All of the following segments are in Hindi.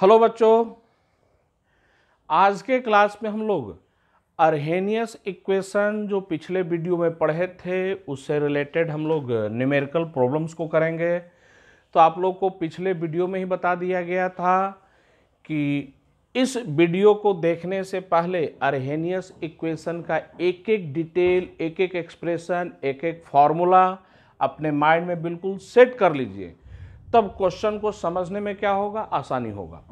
हेलो बच्चों आज के क्लास में हम लोग अरहेनियस इक्वेशन जो पिछले वीडियो में पढ़े थे उससे रिलेटेड हम लोग न्यूमेरिकल प्रॉब्लम्स को करेंगे तो आप लोग को पिछले वीडियो में ही बता दिया गया था कि इस वीडियो को देखने से पहले अरहेनियस इक्वेशन का एक एक डिटेल एक एक एक्सप्रेशन एक एक फार्मूला अपने माइंड में बिल्कुल सेट कर लीजिए तब क्वेश्चन को समझने में क्या होगा आसानी होगा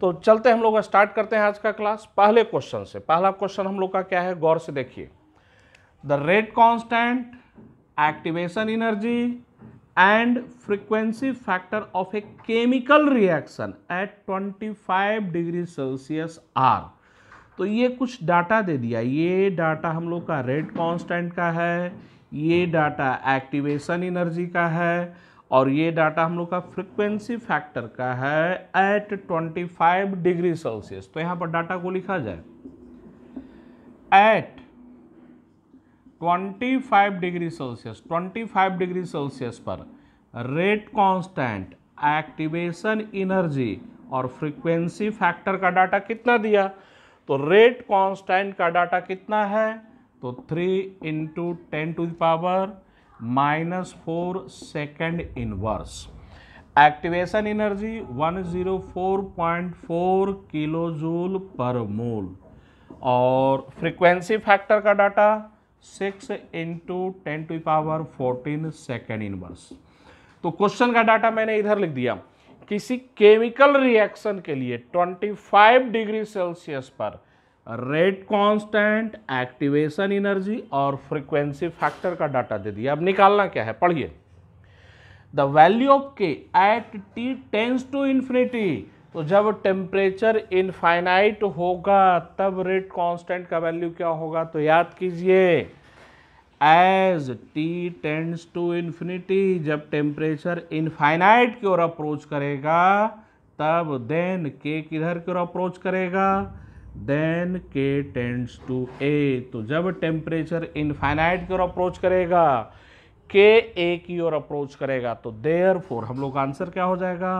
तो चलते हम लोग स्टार्ट करते हैं आज का क्लास पहले क्वेश्चन से पहला क्वेश्चन हम लोग का क्या है गौर से देखिए the rate constant activation energy and frequency factor of a chemical reaction at 25 degree Celsius are तो ये कुछ डाटा दे दिया ये डाटा हम लोग का रेट कॉन्स्टेंट का है ये डाटा एक्टिवेशन एनर्जी का है और ये डाटा हम लोग का फ्रिक्वेंसी फैक्टर का है एट 25 डिग्री सेल्सियस तो यहाँ पर डाटा को लिखा जाए at 25 degree Celsius 25 degree Celsius पर रेट कांस्टेंट एक्टिवेशन इनर्जी और फ्रिक्वेंसी फैक्टर का डाटा कितना दिया तो रेट कांस्टेंट का डाटा कितना है तो three into ten to power minus four second inverse activation energy 104.4 kilo joule पर मोल और फ्रीक्वेंसी फैक्टर का data 6 into ten to power 14 second inverse तो क्वेश्चन का डाटा मैंने इधर लिख दिया किसी केमिकल रिएक्शन के लिए 25 डिग्री सेल्सियस पर रेट कांस्टेंट एक्टिवेशन एनर्जी और फ्रीक्वेंसी फैक्टर का डाटा दे दिया अब निकालना क्या है पढ़िए the value of K at T tends to infinity तो जब टेम्परेचर इनफाइनाइट होगा तब रेट कांस्टेंट का वैल्यू क्या होगा तो याद कीजिए as T tends to infinity जब टेम्परेचर इनफाइनाइट की ओर अप्रोच करेगा तब देन के किधर की ओर अप्रोच करेगा then K tends to A तो जब टेम्परेचर इनफाइनाइट की ओर अप्रोच करेगा के ए की ओर अप्रोच करेगा तो देयर फोर हम लोग का आंसर क्या हो जाएगा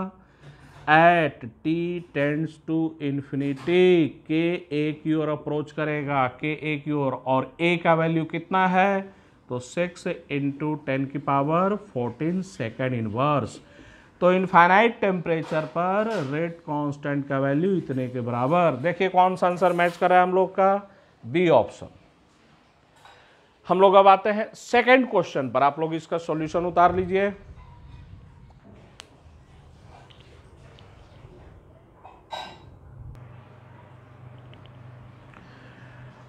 at T tends to infinity K A की ओर अप्रोच करेगा के ए की ओर और ए का वैल्यू कितना है तो सिक्स इंटू टेन की power fourteen second inverse verse तो इनफाइनाइट टेम्परेचर पर रेट कांस्टेंट का वैल्यू इतने के बराबर देखिए कौन सा आंसर मैच कर रहा है हम लोग का बी ऑप्शन हम लोग अब आते हैं सेकंड क्वेश्चन पर आप लोग इसका सॉल्यूशन उतार लीजिए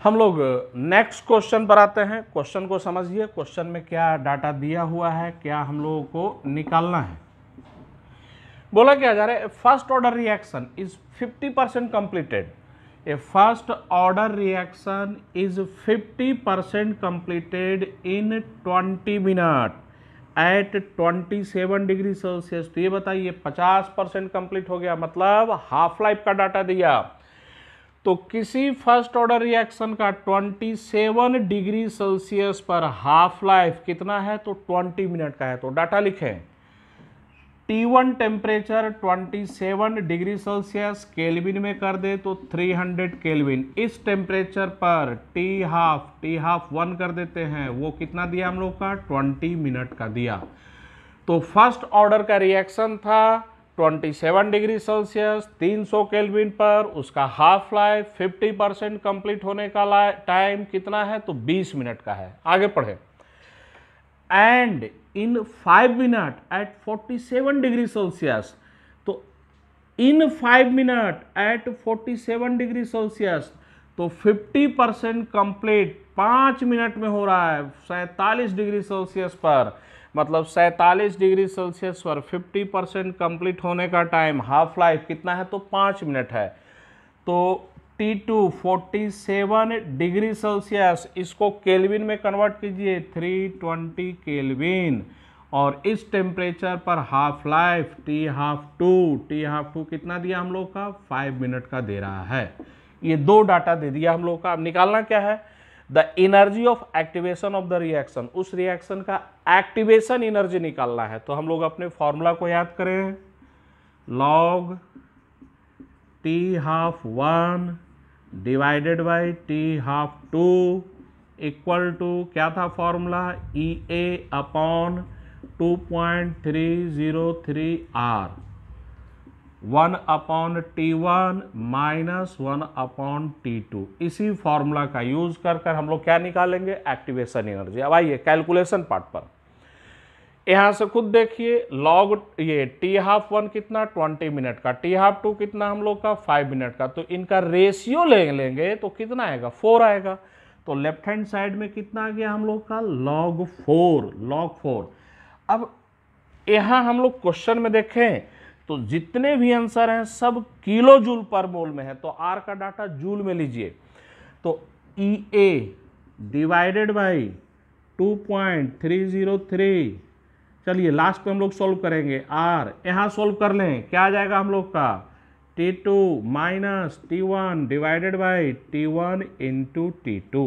हम लोग नेक्स्ट क्वेश्चन पर आते हैं क्वेश्चन को समझिए क्वेश्चन में क्या डाटा दिया हुआ है क्या हम लोगों को निकालना है बोला क्या जा रहा है first order reaction is 50 percent completed a first order reaction is 50 percent completed in 20 minute at 27 degree Celsius तो ये बताइए 50 परसेंट कंप्लीट हो गया मतलब हाफ लाइफ का डाटा दिया तो किसी फर्स्ट ऑर्डर रिएक्शन का 27 डिग्री सेल्सियस पर हाफ लाइफ कितना है तो 20 मिनट का है तो डाटा लिखें T1 temperature twenty seven degree Celsius kelvin में कर दे तो 300 केलविन इस टेम्परेचर पर T half T half one कर देते हैं वो कितना दिया हम लोग का 20 मिनट का दिया तो फर्स्ट ऑर्डर का रिएक्शन था 27 डिग्री सेल्सियस 300 केल्विन पर उसका हाफ लाइफ 50 परसेंट कंप्लीट होने का टाइम कितना है तो 20 मिनट का है आगे पढ़े and five minute at forty 47 degree Celsius तो five minute at forty 47 degree Celsius तो 50 परसेंट कंप्लीट पाँच मिनट में हो रहा है सैंतालीस डिग्री सेल्सियस पर मतलब सैंतालीस डिग्री सेल्सियस पर 50 परसेंट कम्प्लीट होने का टाइम हाफ लाइफ कितना है तो पाँच मिनट है तो two forty seven degree Celsius इसको केल्विन में कन्वर्ट कीजिए थ्री ट्वेंटी केल्विन और इस टेम्परेचर पर half life T half two T half two कितना दिया हम लोग का फाइव मिनट का दे रहा है ये दो डाटा दे दिया हम लोग का अब निकालना क्या है the energy of activation of the reaction उस रिएक्शन का एक्टिवेशन एनर्जी निकालना है तो हम लोग अपने फॉर्मूला को याद करें log T half one divided by T half two equal to क्या था formula E A upon two point three zero three R one upon T one minus one upon T two इसी फॉर्मूला का यूज कर कर हम लोग क्या निकालेंगे एक्टिवेशन एनर्जी अब आइए कैलकुलेशन पार्ट पर यहाँ से खुद देखिए लॉग ये टी हाफ वन कितना ट्वेंटी मिनट का टी हाफ टू कितना हम लोग का फाइव मिनट का तो इनका रेशियो ले लेंगे तो कितना आएगा फोर आएगा तो लेफ्ट हैंड साइड में कितना आ गया हम लोग का लॉग फोर लॉग फोर अब यहाँ हम लोग क्वेश्चन में देखें तो जितने भी आंसर हैं सब किलो जूल पर मोल में है तो आर का डाटा जूल में लीजिए तो E A divided by two point three zero three चलिए लास्ट पे हम लोग सॉल्व करेंगे आर यहाँ सॉल्व कर लें क्या आ जाएगा हम लोग का T two minus T one divided by T one into T two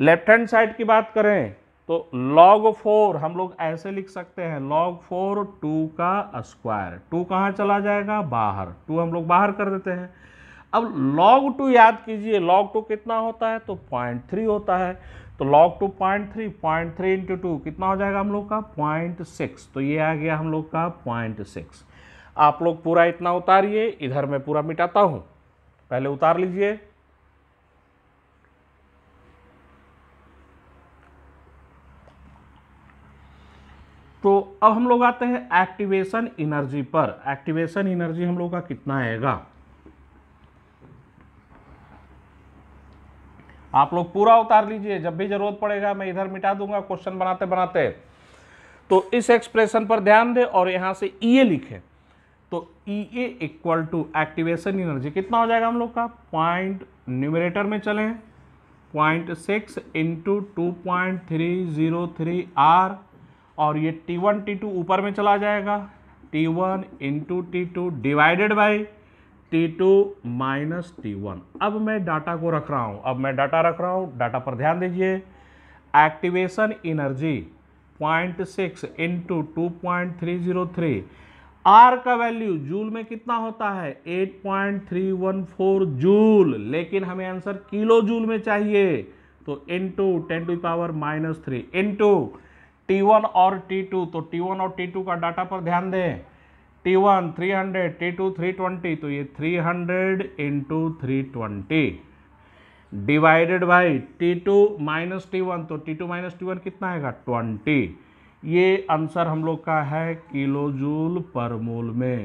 left hand side की बात करें तो log फोर हम लोग ऐसे लिख सकते हैं log फोर टू का स्क्वायर टू कहाँ चला जाएगा बाहर टू हम लोग बाहर कर देते हैं अब log टू याद कीजिए log टू कितना होता है तो पॉइंट थ्री होता है तो log two point three point three into two कितना हो जाएगा हम लोग का पॉइंट सिक्स तो ये आ गया हम लोग का पॉइंट सिक्स आप लोग पूरा इतना उतारिए इधर मैं पूरा मिटाता हूँ पहले उतार लीजिए तो अब हम लोग आते हैं एक्टिवेशन एनर्जी पर एक्टिवेशन एनर्जी हम लोग का कितना आएगा आप लोग पूरा उतार लीजिए जब भी ज़रूरत पड़ेगा मैं इधर मिटा दूंगा क्वेश्चन बनाते बनाते तो इस एक्सप्रेशन पर ध्यान दें और यहाँ से ई e ए लिखें तो E A equal to activation energy कितना हो जाएगा हम लोग का पॉइंट न्यूमरेटर में चलें point six into two point three zero three R और ये टी वन टी टू ऊपर में चला जाएगा T one into T two divided by T two minus T one अब मैं डाटा को रख रहा हूँ अब मैं डाटा रख रहा हूँ डाटा पर ध्यान दीजिए activation energy point six into two point three zero three R का वैल्यू जूल में कितना होता है eight point three one four joule लेकिन हमें आंसर किलो जूल में चाहिए तो into ten to power minus three into T one और टी टू तो टी वन और टी टू का डाटा पर ध्यान दें T one three hundred T two three twenty तो ये three hundred into three twenty divided by T two minus T one तो T two minus T one कितना आएगा ट्वेंटी ये आंसर हम लोग का है किलो जूल पर मोल में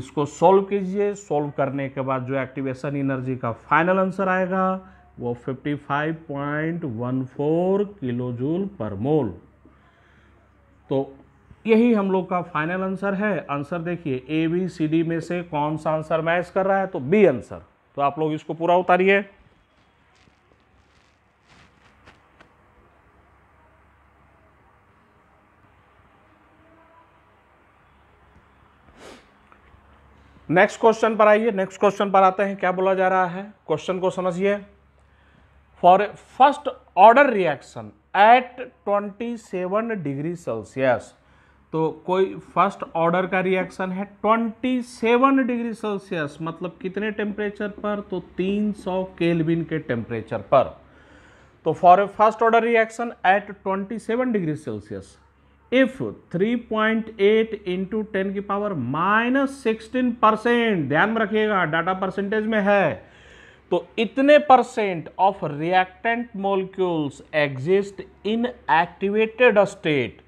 इसको सॉल्व कीजिए सॉल्व करने के बाद जो एक्टिवेशन एनर्जी का फाइनल आंसर आएगा वो 55.14 किलो जूल पर मोल तो यही हम लोग का फाइनल आंसर है आंसर देखिए ए बी सी डी में से कौन सा आंसर मैच कर रहा है तो बी आंसर तो आप लोग इसको पूरा उतारिए नेक्स्ट क्वेश्चन पर आइए नेक्स्ट क्वेश्चन पर आते हैं क्या बोला जा रहा है क्वेश्चन को समझिए for first order reaction at 27 degree Celsius तो कोई फर्स्ट ऑर्डर का रिएक्शन है 27 डिग्री सेल्सियस मतलब कितने टेम्परेचर पर तो 300 केल्विन के टेम्परेचर पर तो for a first order reaction at 27 degree Celsius if 3.8 point eight into ten की पावर माइनस सिक्सटीन परसेंट ध्यान में रखिएगा डाटा परसेंटेज में है तो इतने percent of reactant molecules exist in activated state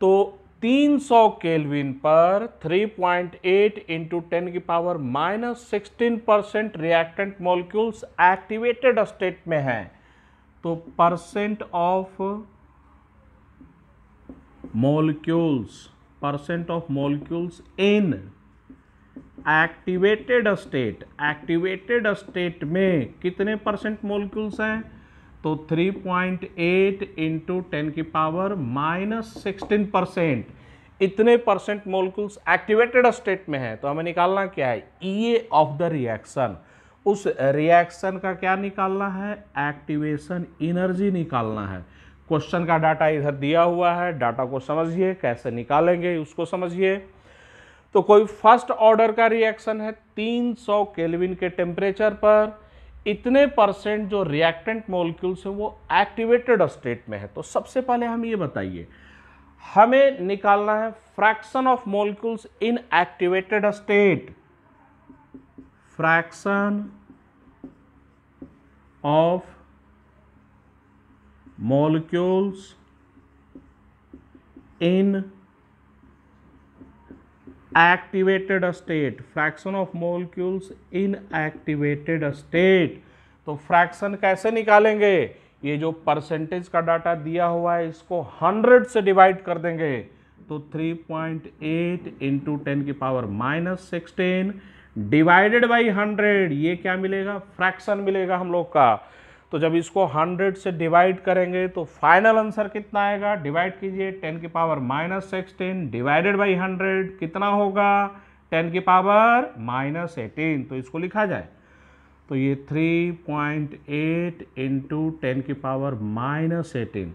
तो 300 केल्विन पर 3.8 पॉइंट इंटू टेन की power minus sixteen percent reactant molecules activated state में हैं तो percent of molecules percent of molecules in activated state activated state में कितने परसेंट मोलिक्यूल्स हैं तो 3.8 इंटू टेन की पावर माइनस सिक्सटीन परसेंट इतने परसेंट मोलिकुल्स एक्टिवेटेड स्टेट में है तो हमें निकालना क्या है ई ऑफ द रिएक्शन उस रिएक्शन का क्या निकालना है एक्टिवेशन इनर्जी निकालना है क्वेश्चन का डाटा इधर दिया हुआ है डाटा को समझिए कैसे निकालेंगे उसको समझिए तो कोई फर्स्ट ऑर्डर का रिएक्शन है 300 केल्विन के टेम्परेचर पर इतने परसेंट जो रिएक्टेंट मोलिक्यूल्स हैं वो एक्टिवेटेड स्टेट में है तो सबसे पहले हम ये बताइए हमें निकालना है fraction of molecules in activated state fraction of molecules in activated state fraction of molecules in activated state तो फ्रैक्शन कैसे निकालेंगे ये जो परसेंटेज का डाटा दिया हुआ है इसको 100 से डिवाइड कर देंगे तो 3.8 पॉइंट एट इंटू टेन की power minus sixteen divided by hundred ये क्या मिलेगा फ्रैक्शन मिलेगा हम लोग का तो जब इसको 100 से डिवाइड करेंगे तो फाइनल आंसर कितना आएगा डिवाइड कीजिए 10 की power minus sixteen divided by 100 कितना होगा 10 की पावर माइनस एटीन तो इसको लिखा जाए तो ये 3.8 पॉइंट एट इंटू टेन की पावर माइनस एटीन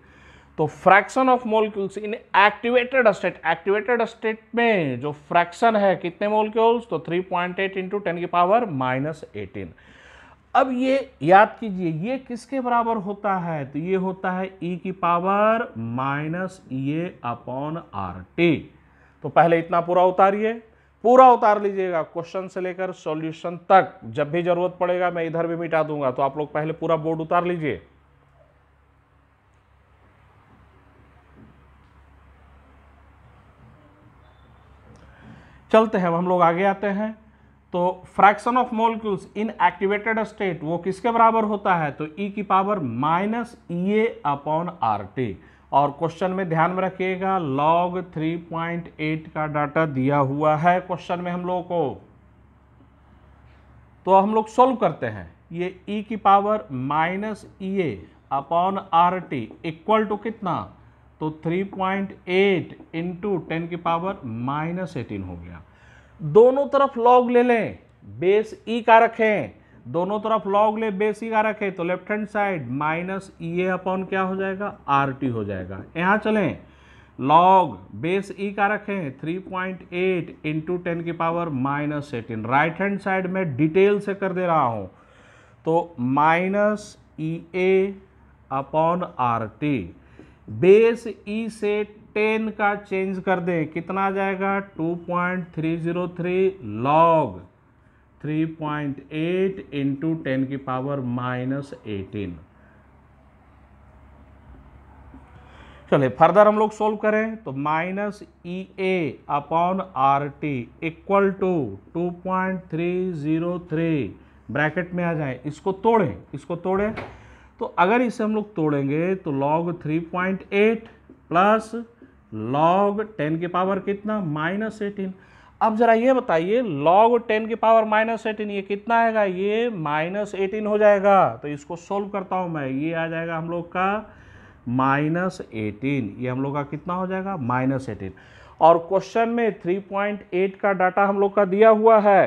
तो fraction of molecules in activated state activated state में जो फ्रैक्शन है कितने मोलिक्यूल्स तो 3.8 पॉइंट एट इंटू टेन की पावर माइनस एटीन अब ये याद कीजिए ये किसके बराबर होता है तो ये होता है e की पावर माइनस ये अपॉन आर टी तो पहले इतना पूरा उतारिए पूरा उतार लीजिएगा क्वेश्चन से लेकर सॉल्यूशन तक जब भी जरूरत पड़ेगा मैं इधर भी मिटा दूंगा तो आप लोग पहले पूरा बोर्ड उतार लीजिए चलते हैं हम लोग आगे आते हैं तो fraction of molecules in activated state वो किसके बराबर होता है तो e की power minus E A upon R T और क्वेश्चन में ध्यान में रखिएगा लॉग 3.8 का डाटा दिया हुआ है क्वेश्चन में हम लोगों को तो हम लोग सोल्व करते हैं ये e की power minus E A upon R T equal to कितना तो 3.8 पॉइंट एट की पावर माइनस एटीन हो गया दोनों तरफ लॉग ले लें बेस ई e का रखें दोनों तरफ लॉग ले बेस ई e का रखें तो left hand side minus E A upon क्या हो जाएगा आर टी हो जाएगा यहाँ चलें लॉग बेस ई का रखें 3.8 पॉइंट एट इंटू टेन की power minus eighteen right hand side में डिटेल से कर दे रहा हूँ तो minus E A upon R T base E से टेन का चेंज कर दें कितना आ जाएगा two point three zero three log three point eight into ten की पावर माइनस एटीन चलिए फर्दर हम लोग सोल्व करें तो minus E A upon R T equal to two point three zero three bracket में आ जाए इसको तोड़ें इसको तोड़ें तो अगर इसे हम लोग तोड़ेंगे तो log three point eight plus log ten के पावर कितना माइनस एटीन अब जरा ये बताइए लॉग टेन के पावर माइनस एटीन ये कितना आएगा ये माइनस एटीन हो जाएगा तो इसको सोल्व करता हूँ मैं ये आ जाएगा हम लोग का माइनस एटीन ये हम लोग का कितना हो जाएगा माइनस एटीन और क्वेश्चन में थ्री पॉइंट एट का डाटा हम लोग का दिया हुआ है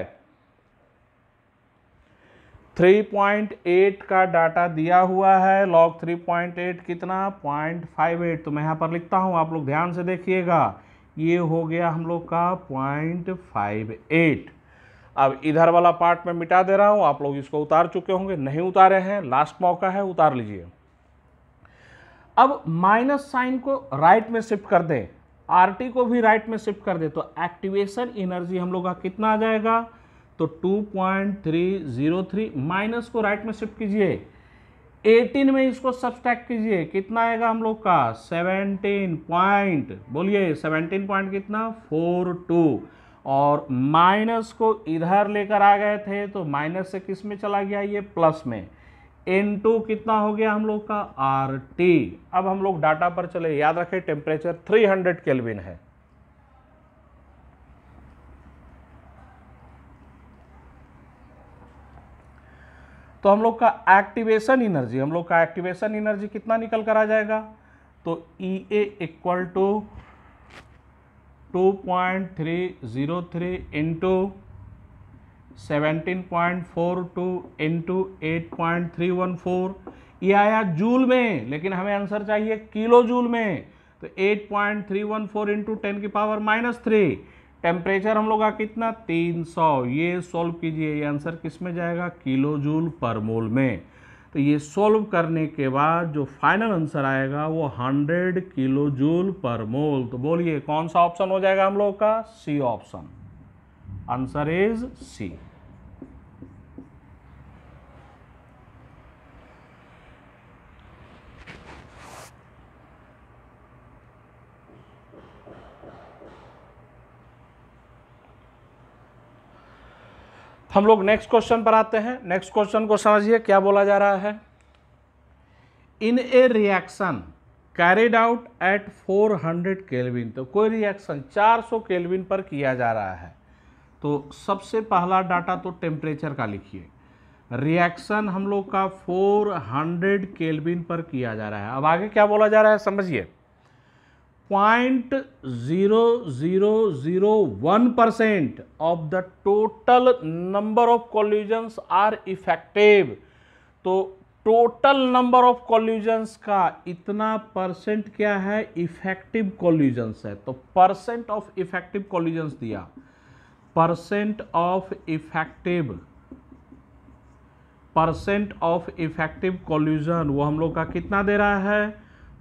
3.8 का डाटा दिया हुआ है लॉग 3.8 कितना 0.58 तो मैं यहाँ पर लिखता हूँ आप लोग ध्यान से देखिएगा ये हो गया हम लोग का 0.58 अब इधर वाला पार्ट मैं मिटा दे रहा हूँ आप लोग इसको उतार चुके होंगे नहीं उतारे हैं लास्ट मौका है उतार लीजिए अब माइनस साइन को राइट में शिफ्ट कर दें आर को भी राइट में शिफ्ट कर दें तो एक्टिवेशन एनर्जी हम लोग का कितना आ जाएगा तो 2.303 माइनस को राइट में शिफ्ट कीजिए 18 में इसको सब्सट्रैक्ट कीजिए कितना आएगा हम लोग का 17 पॉइंट बोलिए 17 पॉइंट कितना 42 और माइनस को इधर लेकर आ गए थे तो माइनस से किस में चला गया ये प्लस में एन टू कितना हो गया हम लोग का आर टी अब हम लोग डाटा पर चले याद रखें टेम्परेचर 300 केल्विन है तो हम लोग का एक्टिवेशन एनर्जी हम लोग का एक्टिवेशन एनर्जी कितना निकल कर आ जाएगा तो E A equal to two point three zero three into seventeen point four two into eight point three one four ये आया जूल में लेकिन हमें आंसर चाहिए किलो जूल में तो eight point three one four into ten की पावर माइनस थ्री टेम्परेचर हम लोग का कितना 300 ये सॉल्व कीजिए ये आंसर किस में जाएगा किलो जूल पर मोल में तो ये सॉल्व करने के बाद जो फाइनल आंसर आएगा वो 100 किलो जूल पर मोल तो बोलिए कौन सा ऑप्शन हो जाएगा हम लोग का C option answer is C हम लोग नेक्स्ट क्वेश्चन पर आते हैं नेक्स्ट क्वेश्चन को समझिए क्या बोला जा रहा है in a reaction carried out at 400 kelvin तो कोई रिएक्शन 400 केलविन पर किया जा रहा है तो सबसे पहला डाटा तो टेम्परेचर का लिखिए रिएक्शन हम लोग का 400 केलविन पर किया जा रहा है अब आगे क्या बोला जा रहा है समझिए point zero zero zero one percent of the total number of collisions are effective तो टोटल नंबर ऑफ कॉल्यूजन्स का इतना परसेंट क्या है इफेक्टिव कॉल्यूजन्स है तो परसेंट ऑफ इफेक्टिव कॉल्यूजन्स दिया percent of effective percent of effective collision वो हम लोग का कितना दे रहा है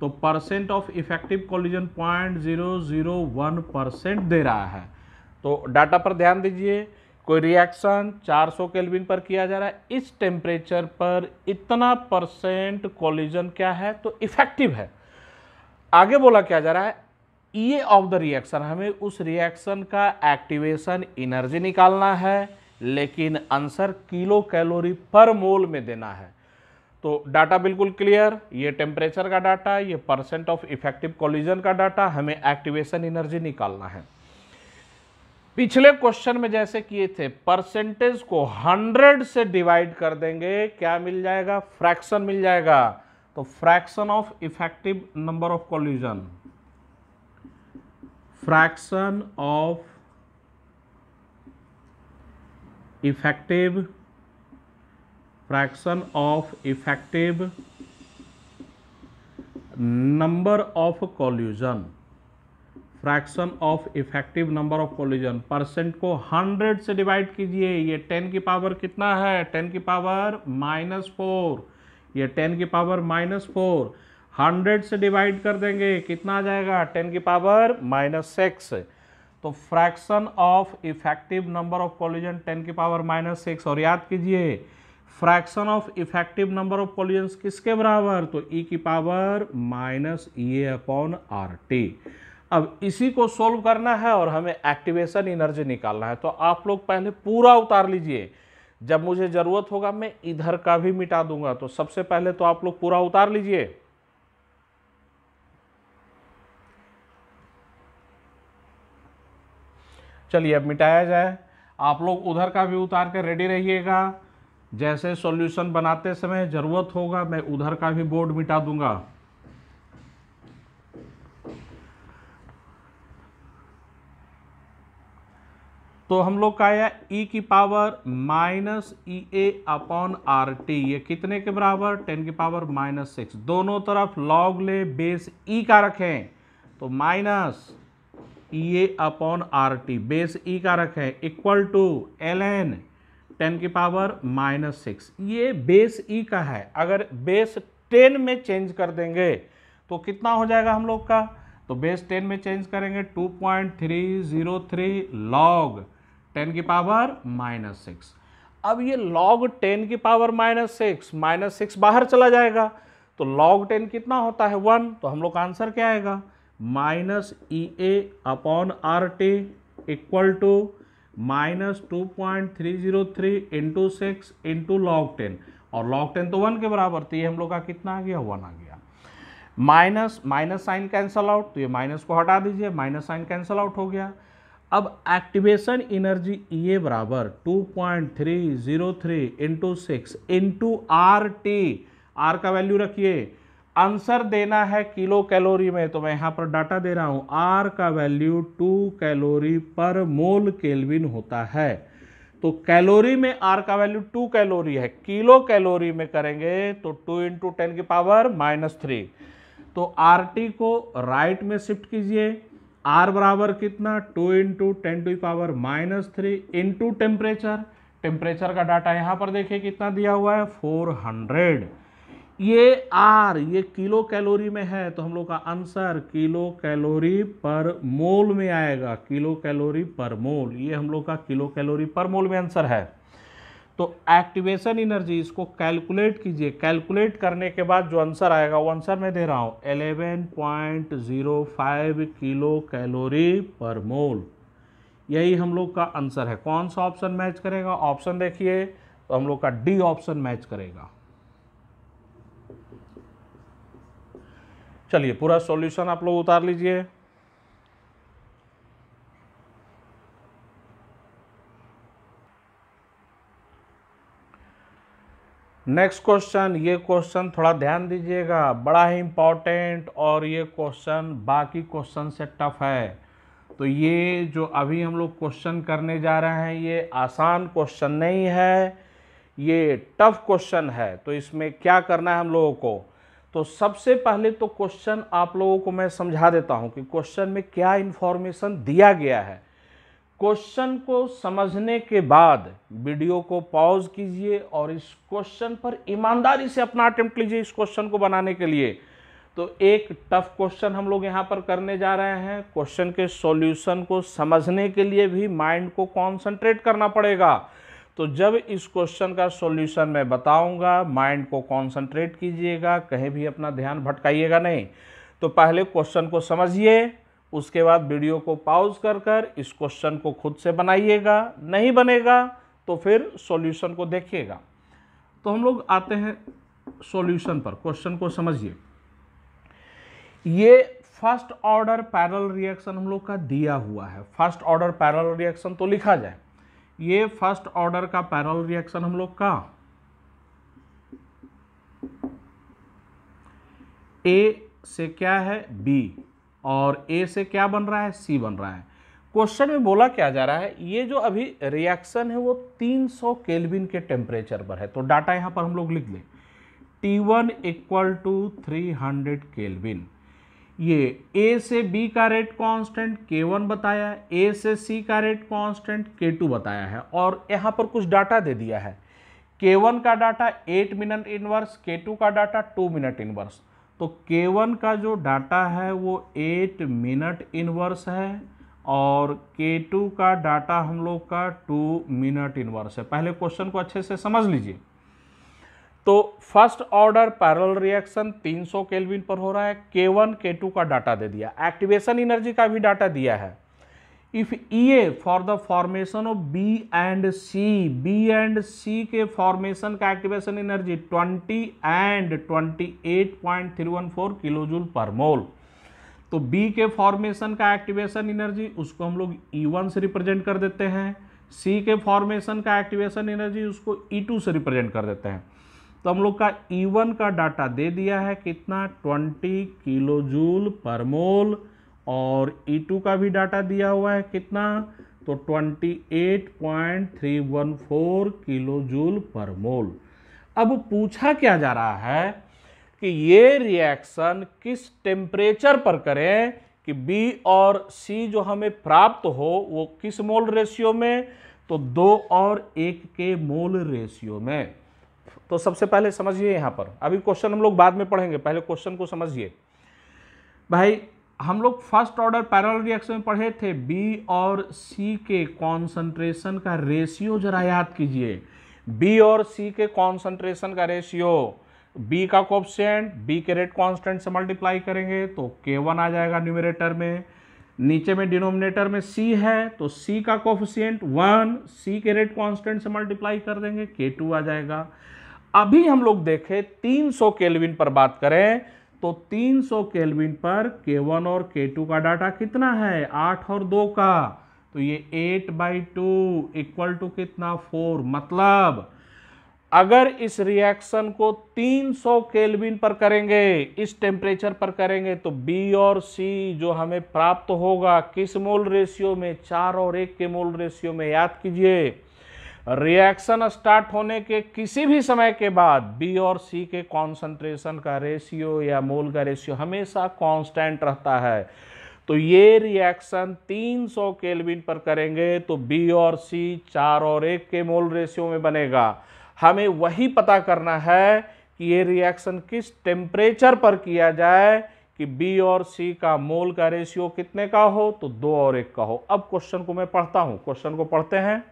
तो percent of effective collision point zero zero one percent दे रहा है तो डाटा पर ध्यान दीजिए कोई रिएक्शन 400 सौ केल्विन पर किया जा रहा है इस टेम्परेचर पर इतना परसेंट कॉलिजन क्या है तो इफेक्टिव है आगे बोला क्या जा रहा है ये ऑफ द रिएक्शन हमें उस रिएक्शन का एक्टिवेशन एनर्जी निकालना है लेकिन आंसर किलो कैलोरी पर मोल में देना है तो डाटा बिल्कुल क्लियर ये टेम्परेचर का डाटा ये परसेंट ऑफ इफेक्टिव कॉलिजन का डाटा हमें एक्टिवेशन एनर्जी निकालना है पिछले क्वेश्चन में जैसे किए थे परसेंटेज को 100 से डिवाइड कर देंगे क्या मिल जाएगा फ्रैक्शन मिल जाएगा तो fraction of effective number of collision fraction of effective fraction of effective number of collision fraction of effective number of collision percent को हंड्रेड से डिवाइड कीजिए ये टेन की पावर कितना है टेन की पावर माइनस फोर ये टेन की पावर माइनस फोर हंड्रेड से डिवाइड कर देंगे कितना आ जाएगा टेन की पावर माइनस सिक्स तो fraction of effective number of collision ten की पावर माइनस सिक्स और याद कीजिए fraction of effective number of collisions किसके बराबर तो e की power minus A upon R T अब इसी को सोल्व करना है और हमें एक्टिवेशन एनर्जी निकालना है तो आप लोग पहले पूरा उतार लीजिए जब मुझे ज़रूरत होगा मैं इधर का भी मिटा दूंगा तो सबसे पहले तो आप लोग पूरा उतार लीजिए चलिए अब मिटाया जाए आप लोग उधर का भी उतार कर रेडी रहिएगा जैसे सॉल्यूशन बनाते समय ज़रूरत होगा मैं उधर का भी बोर्ड मिटा दूंगा तो हम लोग का आया e की power minus E A upon R T ये कितने के बराबर टेन की पावर माइनस सिक्स दोनों तरफ लॉग ले बेस e का रखें तो minus E A upon R T base E का रखें equal to L N ten की पावर माइनस सिक्स ये बेस ई का है अगर बेस टेन में चेंज कर देंगे तो कितना हो जाएगा हम लोग का तो बेस टेन में चेंज करेंगे two point three zero three log ten की पावर माइनस सिक्स अब ये लॉग टेन की power minus six minus six बाहर चला जाएगा तो लॉग टेन कितना होता है वन तो हम लोग का आंसर क्या आएगा minus E A upon R T equal to minus two point three zero three into six into log ten और लॉग टेन तो वन के बराबर थी हम लोग का कितना आ गया वन आ गया minus minus sign cancel out तो ये माइनस को हटा दीजिए माइनस साइन कैंसल आउट हो गया अब एक्टिवेशन इनर्जी ये बराबर two point three zero three into six into R T R का वैल्यू रखिए आंसर देना है किलो कैलोरी में तो मैं यहाँ पर डाटा दे रहा हूँ आर का वैल्यू टू कैलोरी पर मोल केल्विन होता है तो कैलोरी में आर का वैल्यू टू कैलोरी है किलो कैलोरी में करेंगे तो टू इंटू टेन की पावर माइनस थ्री तो आर टी को राइट में शिफ्ट कीजिए आर बराबर कितना two into ten to power minus three into temperature temperature का डाटा यहाँ पर देखिए कितना दिया हुआ है फोर हंड्रेड ये आर ये किलो कैलोरी में है तो हम लोग का आंसर किलो कैलोरी पर मोल में आएगा किलो कैलोरी पर मोल ये हम लोग का किलो कैलोरी पर मोल में आंसर है तो एक्टिवेशन एनर्जी इसको कैलकुलेट कीजिए कैलकुलेट करने के बाद जो आंसर आएगा वो आंसर मैं दे रहा हूँ eleven point zero five kilo calorie per mole यही हम लोग का आंसर है कौन सा ऑप्शन मैच करेगा ऑप्शन देखिए तो हम लोग का डी ऑप्शन मैच करेगा चलिए पूरा सॉल्यूशन आप लोग उतार लीजिए नेक्स्ट क्वेश्चन ये क्वेश्चन थोड़ा ध्यान दीजिएगा बड़ा ही इम्पॉर्टेंट और ये क्वेश्चन बाकी क्वेश्चन से टफ है तो ये जो अभी हम लोग क्वेश्चन करने जा रहे हैं ये आसान क्वेश्चन नहीं है ये टफ क्वेश्चन है तो इसमें क्या करना है हम लोगों को तो सबसे पहले तो क्वेश्चन आप लोगों को मैं समझा देता हूं कि क्वेश्चन में क्या इन्फॉर्मेशन दिया गया है क्वेश्चन को समझने के बाद वीडियो को पॉज कीजिए और इस क्वेश्चन पर ईमानदारी से अपना अटेम्प्ट लीजिए इस क्वेश्चन को बनाने के लिए तो एक टफ क्वेश्चन हम लोग यहाँ पर करने जा रहे हैं क्वेश्चन के सॉल्यूशन को समझने के लिए भी माइंड को कॉन्सेंट्रेट करना पड़ेगा तो जब इस क्वेश्चन का सॉल्यूशन मैं बताऊंगा माइंड को कंसंट्रेट कीजिएगा कहीं भी अपना ध्यान भटकाइएगा नहीं तो पहले क्वेश्चन को समझिए उसके बाद वीडियो को पॉज कर कर इस क्वेश्चन को खुद से बनाइएगा नहीं बनेगा तो फिर सॉल्यूशन को देखिएगा तो हम लोग आते हैं सॉल्यूशन पर क्वेश्चन को समझिए ये फर्स्ट ऑर्डर पैरल रिएक्शन हम लोग का दिया हुआ है फर्स्ट ऑर्डर पैरल रिएक्शन तो लिखा जाए ये फर्स्ट ऑर्डर का पैरल रिएक्शन हम लोग का ए से क्या है बी और ए से क्या बन रहा है सी बन रहा है क्वेश्चन में बोला क्या जा रहा है ये जो अभी रिएक्शन है वो 300 सौ केल्विन के टेम्परेचर पर है तो डाटा यहाँ पर हम लोग लिख लें T1 one equal to three hundred kelvin ये ए से बी का रेट कांस्टेंट के वन बताया है ए से सी का रेट कांस्टेंट के टू बताया है और यहाँ पर कुछ डाटा दे दिया है के वन का data eight minute inverse K two का डाटा टू मिनट इनवर्स तो के वन का जो डाटा है वो एट मिनट इनवर्स है और के टू का डाटा हम लोग का टू मिनट इनवर्स है पहले क्वेश्चन को अच्छे से समझ लीजिए तो फर्स्ट ऑर्डर पैरल रिएक्शन 300 सौ केल्विन पर हो रहा है K1, K2 का डाटा दे दिया एक्टिवेशन एनर्जी का भी डाटा दिया है if E for the formation of B and C B and C के फॉर्मेशन का एक्टिवेशन एनर्जी 20 एंड 28.314 किलोजूल पर मोल तो बी के फॉर्मेशन का एक्टिवेशन एनर्जी उसको हम लोग वन e से रिप्रेजेंट कर देते हैं सी के फॉर्मेशन का एक्टिवेशन एनर्जी उसको टू e से रिप्रेजेंट कर देते हैं तो हम लोग का E1 का डाटा दे दिया है कितना 20 किलो जूल पर मोल और E2 का भी डाटा दिया हुआ है कितना तो 28.314 किलो जूल पर मोल अब पूछा क्या जा रहा है कि ये रिएक्शन किस टेम्परेचर पर करें कि B और C जो हमें प्राप्त हो वो किस मोल रेशियो में तो दो और एक के मोल रेशियो में तो सबसे पहले समझिए यहाँ पर अभी क्वेश्चन हम लोग बाद में पढ़ेंगे पहले क्वेश्चन को समझिए भाई हम लोग फर्स्ट ऑर्डर पैरल रिएक्शन में पढ़े थे बी और सी के कॉन्सेंट्रेशन का रेशियो जरा याद कीजिए बी और सी के कॉन्सेंट्रेशन का रेशियो बी का कोप्सेंट बी के रेट कॉन्स्टेंट से मल्टीप्लाई करेंगे तो के वन आ जाएगा न्यूमिनेटर में नीचे में डिनोमिनेटर में सी है तो सी का कोफिशियंट वन सी के रेट कांस्टेंट से मल्टीप्लाई कर देंगे के टू आ जाएगा अभी हम लोग देखें 300 केल्विन पर बात करें तो 300 केल्विन पर K1 और K2 का डाटा कितना है आठ और दो का तो ये eight by two equal to कितना फोर मतलब अगर इस रिएक्शन को 300 केल्विन पर करेंगे इस टेम्परेचर पर करेंगे तो बी और सी जो हमें प्राप्त होगा किस मोल रेशियो में चार और एक के मोल रेशियो में याद कीजिए रिएक्शन स्टार्ट होने के किसी भी समय के बाद बी और सी के कॉन्सेंट्रेशन का रेशियो या मोल का रेशियो हमेशा कांस्टेंट रहता है तो ये रिएक्शन 300 सौ केल्विन पर करेंगे तो बी और सी चार और एक के मोल रेशियो में बनेगा हमें वही पता करना है कि ये रिएक्शन किस टेम्परेचर पर किया जाए कि बी और सी का मोल का रेशियो कितने का हो तो दो और एक का हो अब क्वेश्चन को मैं पढ़ता हूँ क्वेश्चन को पढ़ते हैं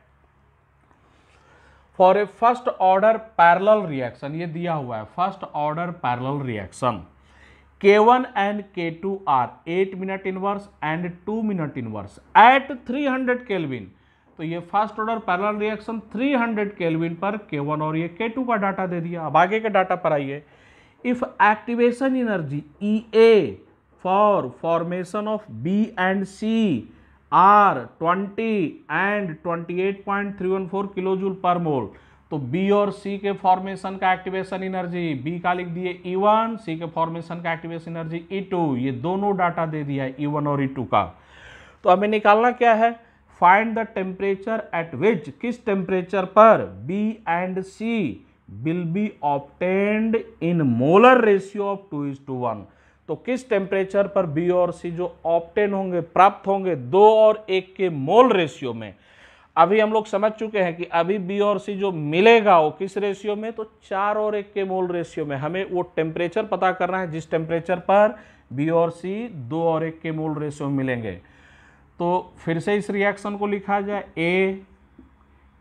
for a first order parallel reaction ये दिया हुआ है first order parallel reaction K one and K two are eight minute inverse and two minute inverse at three hundred kelvin तो ये first order parallel reaction three hundred kelvin पर के वन और ये के टू का डाटा दे दिया अब आगे के डाटा पर आइए if activation energy E A for formation of B and C are 20 and 28.314 four joule पर मोल तो बी और सी के फॉर्मेशन का एक्टिवेशन एनर्जी बी का लिख दिए ई वन सी के फॉर्मेशन का एक्टिवेशन एनर्जी ई टू ये दोनों डाटा दे दिया है ई e वन और ई e टू का तो हमें निकालना क्या है find the temperature at which किस टेम्परेचर पर B and C will be obtained in molar ratio of two is to one तो किस टेम्परेचर पर बी और सी जो ऑप्टेन होंगे प्राप्त होंगे दो और एक के मोल रेशियो में अभी हम लोग समझ चुके हैं कि अभी बी और सी जो मिलेगा वो किस रेशियो में तो चार और एक के मोल रेशियो में हमें वो टेम्परेचर पता करना है जिस टेम्परेचर पर बी और सी दो और एक के मोल रेशियो में मिलेंगे तो फिर से इस रिएक्शन को लिखा जाए ए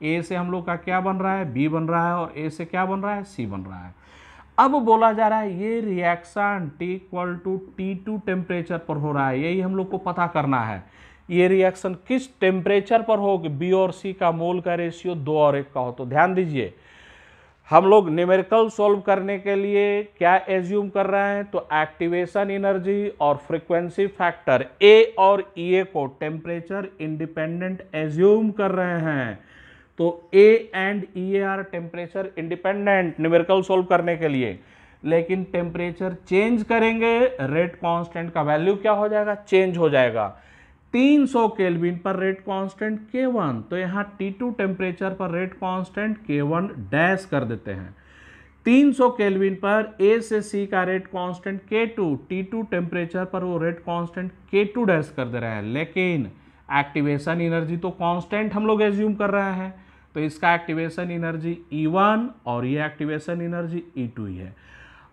ए से हम लोग का क्या बन रहा है बी बन रहा है और ए से क्या बन रहा है सी बन रहा है अब बोला जा रहा है ये reaction T equal to T two temperature पर हो रहा है यही हम लोग को पता करना है ये रिएक्शन किस टेम्परेचर पर होगी बी और सी का मोल का रेशियो दो और एक का हो तो ध्यान दीजिए हम लोग न्यूमेरिकल सॉल्व करने के लिए क्या एज्यूम कर रहे हैं तो एक्टिवेशन एनर्जी और फ्रीक्वेंसी फैक्टर ए और ई e ए को टेम्परेचर इंडिपेंडेंट एज्यूम कर रहे हैं तो A and E A are temperature independent numerical solve करने के लिए लेकिन टेम्परेचर चेंज करेंगे रेट कांस्टेंट का वैल्यू क्या हो जाएगा चेंज हो जाएगा 300 सौ केल्विन पर रेट कांस्टेंट के वन तो यहाँ टी टू टेम्परेचर पर rate constant K one dash कर देते हैं 300 सौ केल्विन पर ए से सी का rate constant K two T two temperature पर वो rate constant K two dash कर दे रहे हैं लेकिन एक्टिवेशन एनर्जी तो कांस्टेंट हम लोग एज्यूम कर रहे हैं तो इसका एक्टिवेशन एनर्जी ई वन और ये एक्टिवेशन एनर्जी ई टू है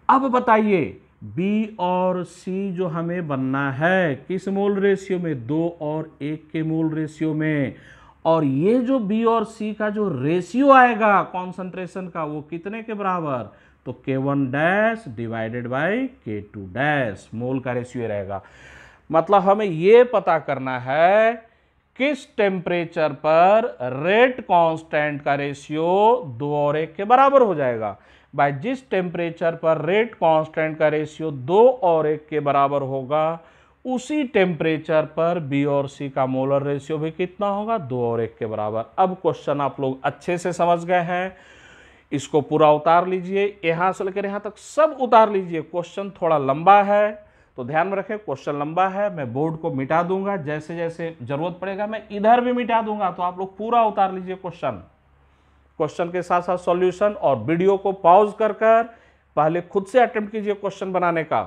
अब बताइए बी और सी जो हमें बनना है किस मोल रेशियो में दो और एक के मोल रेशियो में और ये जो बी और सी का जो रेशियो आएगा कॉन्सेंट्रेशन का वो कितने के बराबर तो K one dash divided by K two dash mole का रेशियो रहेगा मतलब हमें ये पता करना है किस टेम्परेचर पर रेट कांस्टेंट का रेशियो दो और एक के बराबर हो जाएगा बाय जिस टेम्परेचर पर रेट कांस्टेंट का रेशियो दो और एक के बराबर होगा उसी टेम्परेचर पर बी और सी का मोलर रेशियो भी कितना होगा दो और एक के बराबर अब क्वेश्चन आप लोग अच्छे से समझ गए हैं इसको पूरा उतार लीजिए यहाँ से लेकर यहाँ तक सब उतार लीजिए क्वेश्चन थोड़ा लंबा है तो ध्यान में रखें क्वेश्चन लंबा है मैं बोर्ड को मिटा दूंगा जैसे जैसे जरूरत पड़ेगा मैं इधर भी मिटा दूंगा तो आप लोग पूरा उतार लीजिए क्वेश्चन क्वेश्चन के साथ साथ सॉल्यूशन और वीडियो को पॉज कर कर पहले खुद से अटेम्प्ट कीजिए क्वेश्चन बनाने का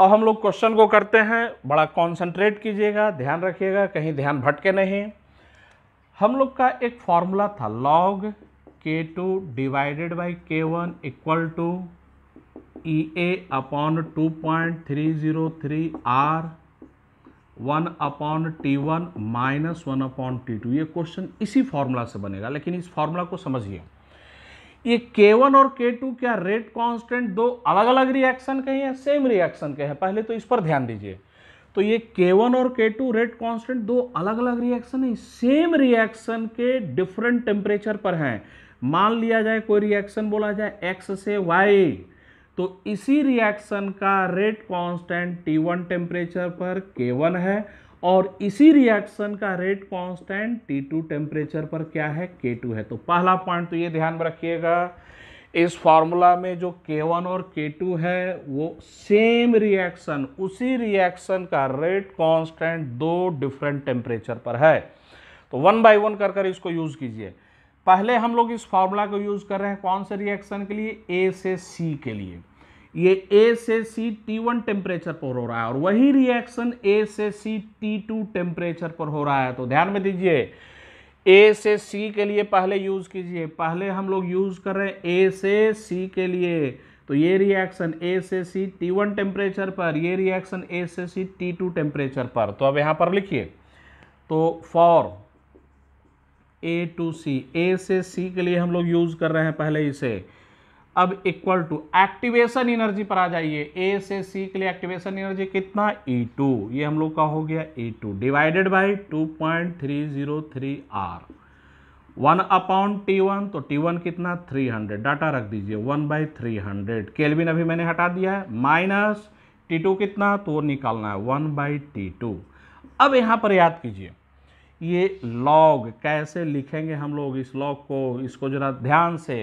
अब हम लोग क्वेश्चन को करते हैं बड़ा कॉन्सेंट्रेट कीजिएगा ध्यान रखिएगा कहीं ध्यान भटके नहीं हम लोग का एक फॉर्मूला था log K two divided by K one equal to E A upon two point three zero three R one upon T one minus one upon T two ये क्वेश्चन इसी फॉर्मूला से बनेगा लेकिन इस फॉर्मूला को समझिए ये K1 और K2 क्या रेट कांस्टेंट दो अलग अलग रिएक्शन के हैं सेम रिएक्शन के हैं पहले तो इस पर ध्यान दीजिए तो ये K1 और K2 रेट कांस्टेंट दो अलग अलग रिएक्शन है सेम रिएक्शन के डिफरेंट टेम्परेचर पर हैं मान लिया जाए कोई रिएक्शन बोला जाए X से Y तो इसी रिएक्शन का रेट कांस्टेंट T1 टेम्परेचर पर K1 है और इसी रिएक्शन का रेट कांस्टेंट T2 टेम्परेचर पर क्या है K2 है तो पहला पॉइंट तो ये ध्यान में रखिएगा इस फार्मूला में जो K1 और K2 है वो सेम रिएक्शन उसी रिएक्शन का रेट कांस्टेंट दो डिफरेंट टेम्परेचर पर है तो वन बाय वन कर कर इसको यूज़ कीजिए पहले हम लोग इस फार्मूला को यूज़ कर रहे हैं कौन से रिएक्शन के लिए ए से सी के लिए ये ए से सी टी वन टेम्परेचर पर हो रहा है और वही रिएक्शन ए से सी टी टू टेम्परेचर पर हो रहा है तो ध्यान में दीजिए ए से सी के लिए पहले यूज़ कीजिए पहले हम लोग यूज़ कर रहे हैं ए से सी के लिए तो ये रिएक्शन ए से सी टी वन टेम्परेचर पर ये रिएक्शन ए से सी टी टू टेम्परेचर पर तो अब यहाँ पर लिखिए तो फॉर ए टू सी ए से सी के लिए हम लोग यूज़ कर रहे हैं पहले इसे अब इक्वल टू एक्टिवेशन एनर्जी पर आ जाइए ए से सी के लिए एक्टिवेशन एनर्जी कितना ई e टू ये हम लोग का हो गया E two divided by two point three zero three R one upon T one तो टी वन कितना थ्री हंड्रेड डाटा रख दीजिए one by three hundred kelvin अभी मैंने हटा दिया है माइनस टी टू कितना तो निकालना है वन बाई टी टू अब यहाँ पर याद कीजिए ये लॉग कैसे लिखेंगे हम लोग इस लॉग को इसको जरा ध्यान से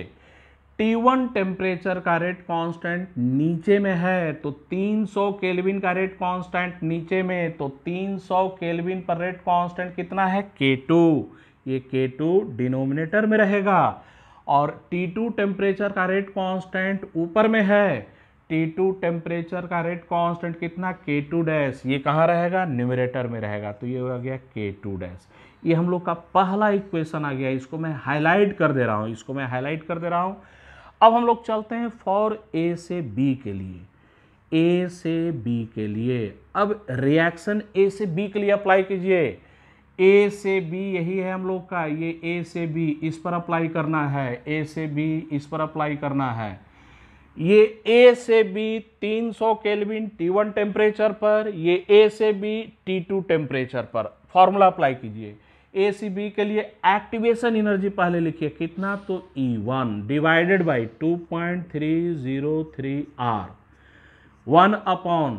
T1 टेम्परेचर का रेट कांस्टेंट नीचे में है तो 300 केलविन का रेट कांस्टेंट नीचे में तो 300 केलविन पर रेट कांस्टेंट कितना है K2 ये K2 डिनोमिनेटर में रहेगा और T2 टेम्परेचर का रेट कांस्टेंट ऊपर में है T2 टेम्परेचर का रेट कांस्टेंट कितना K2 डैश ये कहाँ रहेगा न्यूमिनेटर में रहेगा तो ये हो गया K2 डैश ये हम लोग का पहला इक्वेशन आ गया इसको मैं हाईलाइट कर दे रहा हूँ इसको मैं हाईलाइट कर दे रहा हूँ अब हम लोग चलते हैं फॉर ए से बी के लिए ए से बी के लिए अब रिएक्शन ए से बी के लिए अप्लाई कीजिए ए से बी यही है हम लोग का ये ए से बी इस पर अप्लाई करना है ए से बी इस पर अप्लाई करना है ये ए से बी 300 सौ केलविन टी वन टेम्परेचर पर ये ए से बी टी टू टेम्परेचर पर फॉर्मूला अप्लाई कीजिए ए सी बी के लिए एक्टिवेशन एनर्जी पहले लिखिए कितना तो E one divided by two point three zero three R one upon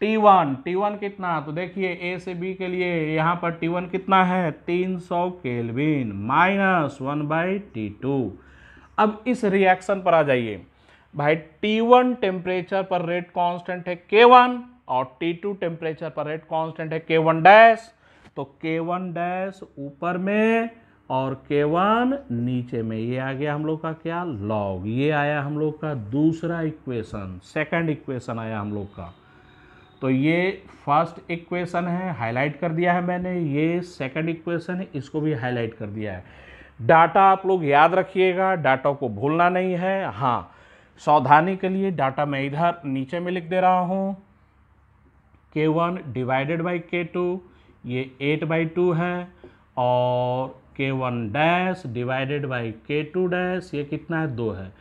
T one T one कितना तो देखिए ए से बी के लिए यहाँ पर टी वन कितना है तीन सौ kelvin minus one by T two अब इस रिएक्शन पर आ जाइए भाई टी वन टेम्परेचर पर रेट कांस्टेंट है के वन और टी टू टेम्परेचर पर रेट कांस्टेंट है के वन डैश तो K1 डैश ऊपर में और K1 नीचे में ये आ गया हम लोग का क्या लॉग ये आया हम लोग का दूसरा इक्वेशन सेकंड इक्वेशन आया हम लोग का तो ये फर्स्ट इक्वेशन है हाईलाइट कर दिया है मैंने ये सेकंड इक्वेशन है इसको भी हाईलाइट कर दिया है डाटा आप लोग याद रखिएगा डाटा को भूलना नहीं है हाँ सावधानी के लिए डाटा मैं इधर नीचे में लिख दे रहा हूँ K one divided by K two ये एट बाई टू है और K one dash divided by K two dash ये कितना है दो है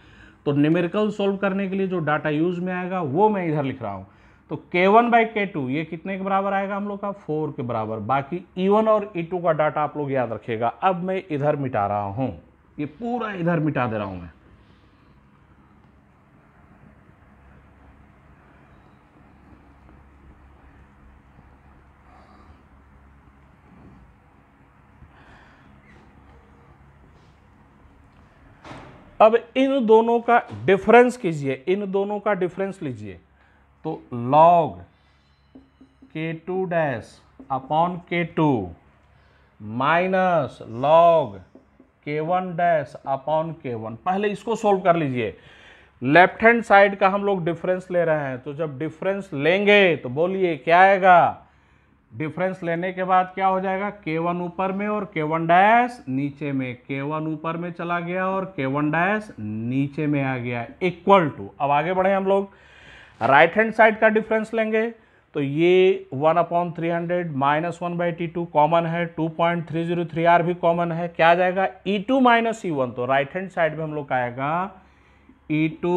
तो न्यूमेरिकल सोल्व करने के लिए जो डाटा यूज में आएगा वो मैं इधर लिख रहा हूँ तो K one by K two ये कितने के बराबर आएगा हम लोग का फोर के बराबर बाकी ई e वन और ई e टू का डाटा आप लोग याद रखिएगा अब मैं इधर मिटा रहा हूँ ये पूरा इधर मिटा दे रहा हूँ मैं अब इन दोनों का डिफरेंस कीजिए इन दोनों का डिफरेंस लीजिए तो log K two dash upon K two minus log K one dash upon K one पहले इसको सोल्व कर लीजिए लेफ्ट हैंड साइड का हम लोग डिफरेंस ले रहे हैं तो जब डिफरेंस लेंगे तो बोलिए क्या आएगा डिफरेंस लेने के बाद क्या हो जाएगा के वन ऊपर में और के वन डैश नीचे में के वन ऊपर में चला गया और के वन डैश नीचे में आ गया इक्वल टू अब आगे बढ़े हम लोग राइट हैंड साइड का डिफरेंस लेंगे तो ये one upon three hundred minus one by T two common है two point three zero three R भी कॉमन है क्या आ जाएगा E two minus E one तो राइट हैंड साइड में हम लोग आएगा E two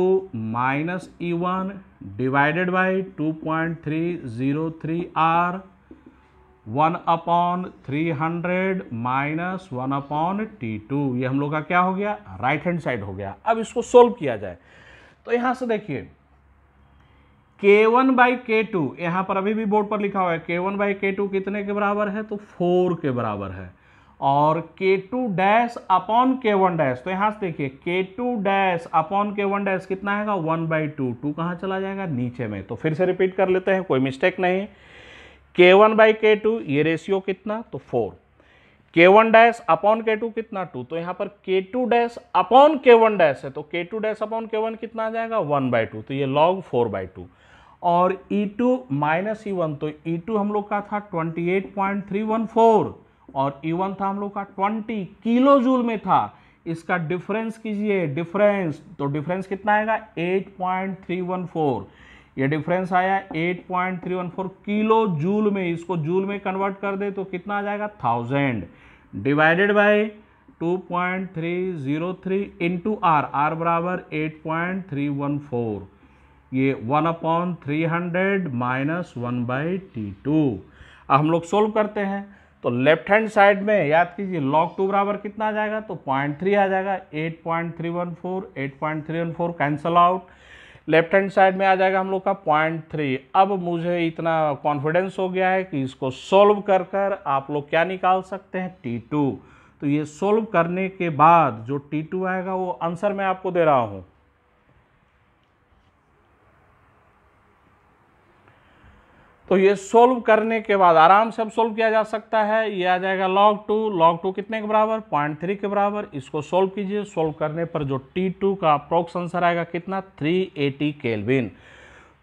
minus E one divided by two point three zero three R one upon three hundred minus one upon T two ये हम लोग का क्या हो गया राइट हैंड साइड हो गया अब इसको सोल्व किया जाए तो यहां से देखिए के वन बाई के टू यहां पर अभी भी बोर्ड पर लिखा हुआ है K one by K to कितने के बराबर है तो फोर के बराबर है और K two dash upon K one dash तो यहां से देखिए K two dash upon K one dash कितना आएगा वन बाई टू टू कहाँ चला जाएगा नीचे में तो फिर से रिपीट कर लेते हैं कोई मिस्टेक नहीं K one by K two ये रेशियो कितना तो four K one dash upon K two कितना टू तो यहाँ पर K two dash upon K one dash है तो K two dash upon K one कितना आ जाएगा वन बाई टू तो ये लॉग फोर बाई टू और E two minus E one तो ई e टू हम लोग का था twenty eight point three one four और ई e वन था हम लोग का ट्वेंटी किलो जूल में था इसका डिफरेंस कीजिए डिफरेंस तो डिफरेंस कितना आएगा eight point three one four ये डिफरेंस आया 8.314 किलो जूल में इसको जूल में कन्वर्ट कर दे तो कितना आ जाएगा thousand divided by 2.303 into R R बराबर 8.314 ये one upon three hundred minus one by T two अब हम लोग सोल्व करते हैं तो लेफ्ट हैंड साइड में याद कीजिए लॉग टू बराबर कितना आ जाएगा तो पॉइंट थ्री आ जाएगा eight point three one four eight point three one four cancel out left hand side में आ जाएगा हम लोग का पॉइंट थ्री अब मुझे इतना कॉन्फिडेंस हो गया है कि इसको सोल्व कर कर आप लोग क्या निकाल सकते हैं टी टू तो ये सोल्व करने के बाद जो टी टू आएगा वो आंसर मैं आपको दे रहा हूँ तो ये सोल्व करने के बाद आराम से अब सोल्व किया जा सकता है ये आ जाएगा लॉग टू लॉग टू कितने के बराबर पॉइंट थ्री के बराबर इसको सोल्व कीजिए सोल्व करने पर जो टी टू का अप्रोक्स आंसर आएगा कितना थ्री एटी केल्विन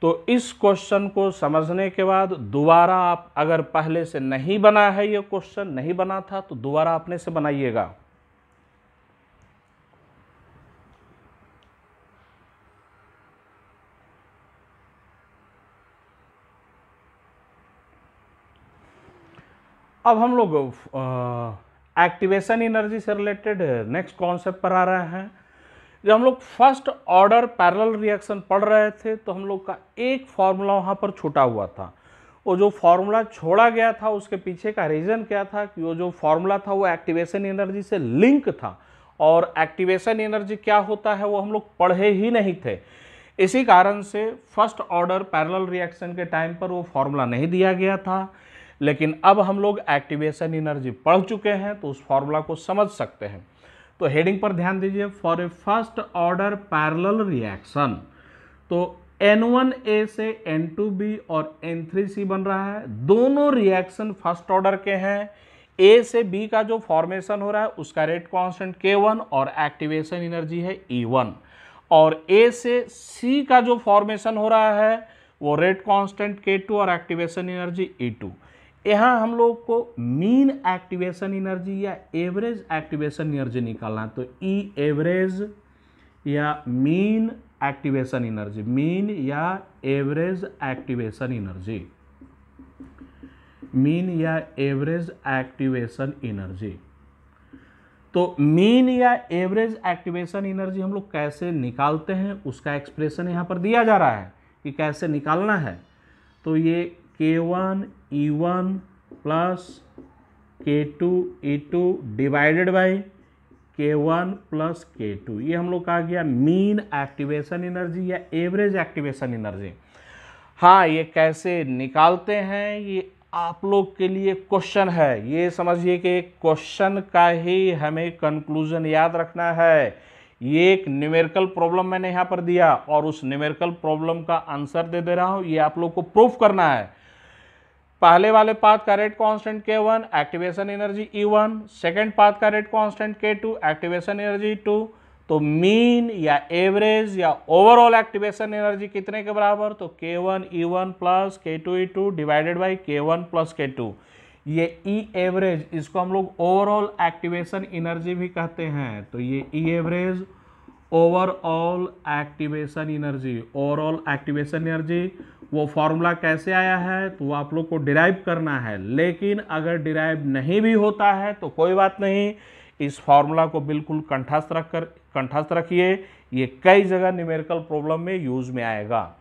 तो इस क्वेश्चन को समझने के बाद दोबारा आप अगर पहले से नहीं बना है ये क्वेश्चन नहीं बना था तो दोबारा अपने से बनाइएगा अब हम लोग एक्टिवेशन एनर्जी से रिलेटेड नेक्स्ट कॉन्सेप्ट पर आ रहे हैं जब हम लोग फर्स्ट ऑर्डर पैरल रिएक्शन पढ़ रहे थे तो हम लोग का एक फार्मूला वहाँ पर छूटा हुआ था वो जो फार्मूला छोड़ा गया था उसके पीछे का रीज़न क्या था कि वो जो फार्मूला था वो एक्टिवेशन एनर्जी से लिंक था और एक्टिवेशन एनर्जी क्या होता है वो हम लोग पढ़े ही नहीं थे इसी कारण से फर्स्ट ऑर्डर पैरल रिएक्शन के टाइम पर वो फार्मूला नहीं दिया गया था लेकिन अब हम लोग एक्टिवेशन एनर्जी पढ़ चुके हैं तो उस फॉर्मूला को समझ सकते हैं तो हेडिंग पर ध्यान दीजिए for a first order parallel reaction तो एन वन ए से एन टू बी और एन थ्री सी बन रहा है दोनों रिएक्शन फर्स्ट ऑर्डर के हैं ए से बी का जो फॉर्मेशन हो रहा है उसका रेट कॉन्स्टेंट के वन और एक्टिवेशन एनर्जी है ई e वन और ए से सी का जो फॉर्मेशन हो रहा है वो रेट कॉन्स्टेंट के टू और एक्टिवेशन एनर्जी ई टू यहाँ हम लोग को मीन एक्टिवेशन एनर्जी या एवरेज एक्टिवेशन एनर्जी निकालना है तो ई e एवरेज या मीन एक्टिवेशन एनर्जी मीन या एवरेज एक्टिवेशन एनर्जी मीन या एवरेज एक्टिवेशन एनर्जी तो मीन या एवरेज एक्टिवेशन एनर्जी हम लोग कैसे निकालते हैं उसका एक्सप्रेशन यहाँ पर दिया जा रहा है कि कैसे निकालना है तो ये K one E one plus K two E two divided by K one plus K two ये हम लोग का आ गया मीन एक्टिवेशन एनर्जी या एवरेज एक्टिवेशन एनर्जी हाँ ये कैसे निकालते हैं ये आप लोग के लिए क्वेश्चन है ये समझिए कि क्वेश्चन का ही हमें कंक्लूजन याद रखना है ये एक न्यूमेरिकल प्रॉब्लम मैंने यहाँ पर दिया और उस न्यूमेरिकल प्रॉब्लम का आंसर दे दे रहा हूँ ये आप लोग को प्रूफ करना है पहले वाले पाथ का rate constant K one activation energy E one second path का rate constant K two activation energy two तो मीन या एवरेज या ओवरऑल एक्टिवेशन एनर्जी कितने के बराबर तो K one E one plus K two E two divided by K one plus K two ये ई e एवरेज इसको हम लोग ओवरऑल एक्टिवेशन एनर्जी भी कहते हैं तो ये E e average overall activation energy overall activation energy वो फॉर्मूला कैसे आया है तो वो आप लोग को डिराइव करना है लेकिन अगर डिराइव नहीं भी होता है तो कोई बात नहीं इस फॉर्मूला को बिल्कुल कंठस्थ रख कर कंठस्थ रखिए ये कई जगह न्यूमेरिकल प्रॉब्लम में यूज में आएगा